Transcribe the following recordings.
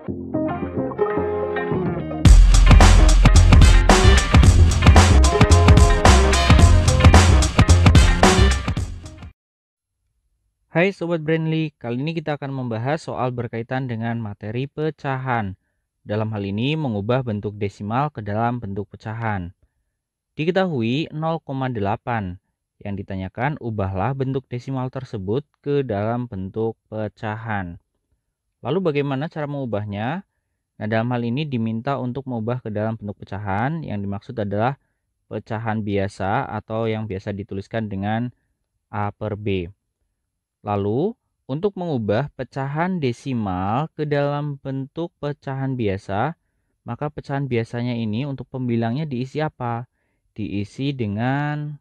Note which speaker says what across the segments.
Speaker 1: Hai Sobat Brandly, kali ini kita akan membahas soal berkaitan dengan materi pecahan. Dalam hal ini mengubah bentuk desimal ke dalam bentuk pecahan. Diketahui 0,8. Yang ditanyakan ubahlah bentuk desimal tersebut ke dalam bentuk pecahan. Lalu bagaimana cara mengubahnya? Nah, dalam hal ini diminta untuk mengubah ke dalam bentuk pecahan yang dimaksud adalah pecahan biasa atau yang biasa dituliskan dengan A per B. Lalu, untuk mengubah pecahan desimal ke dalam bentuk pecahan biasa, maka pecahan biasanya ini untuk pembilangnya diisi apa? Diisi dengan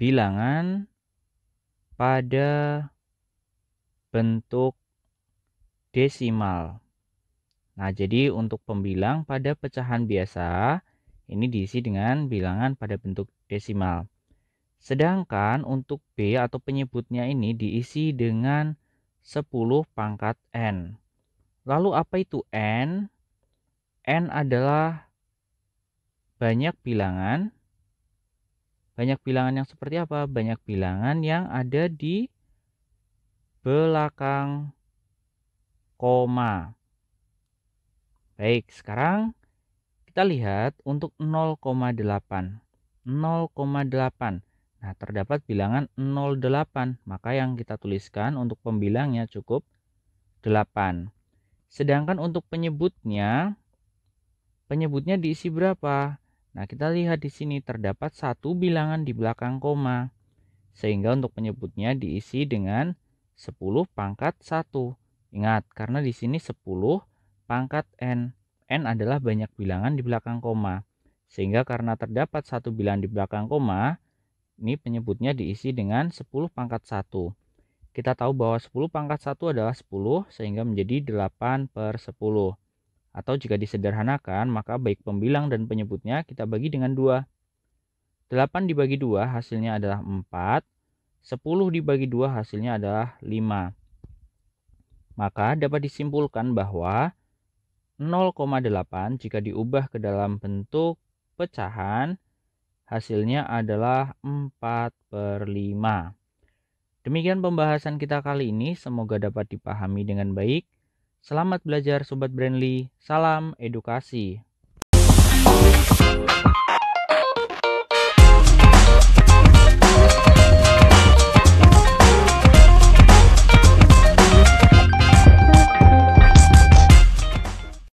Speaker 1: bilangan pada bentuk desimal. Nah, jadi untuk pembilang pada pecahan biasa ini diisi dengan bilangan pada bentuk desimal. Sedangkan untuk B atau penyebutnya ini diisi dengan 10 pangkat N. Lalu apa itu N? N adalah banyak bilangan. Banyak bilangan yang seperti apa? Banyak bilangan yang ada di belakang koma. Baik, sekarang kita lihat untuk 0,8. 0,8. Nah, terdapat bilangan 08, maka yang kita tuliskan untuk pembilangnya cukup 8. Sedangkan untuk penyebutnya penyebutnya diisi berapa? Nah, kita lihat di sini terdapat satu bilangan di belakang koma. Sehingga untuk penyebutnya diisi dengan 10 pangkat 1. Ingat, karena di sini 10 pangkat n. n adalah banyak bilangan di belakang koma. Sehingga karena terdapat satu bilangan di belakang koma, ini penyebutnya diisi dengan 10 pangkat 1. Kita tahu bahwa 10 pangkat 1 adalah 10, sehingga menjadi 8 per 10. Atau jika disederhanakan, maka baik pembilang dan penyebutnya kita bagi dengan 2. 8 dibagi 2 hasilnya adalah 4. 10 dibagi 2 hasilnya adalah 5. Maka dapat disimpulkan bahwa 0,8 jika diubah ke dalam bentuk pecahan hasilnya adalah 4 per 5. Demikian pembahasan kita kali ini, semoga dapat dipahami dengan baik. Selamat belajar Sobat Brandly, salam edukasi.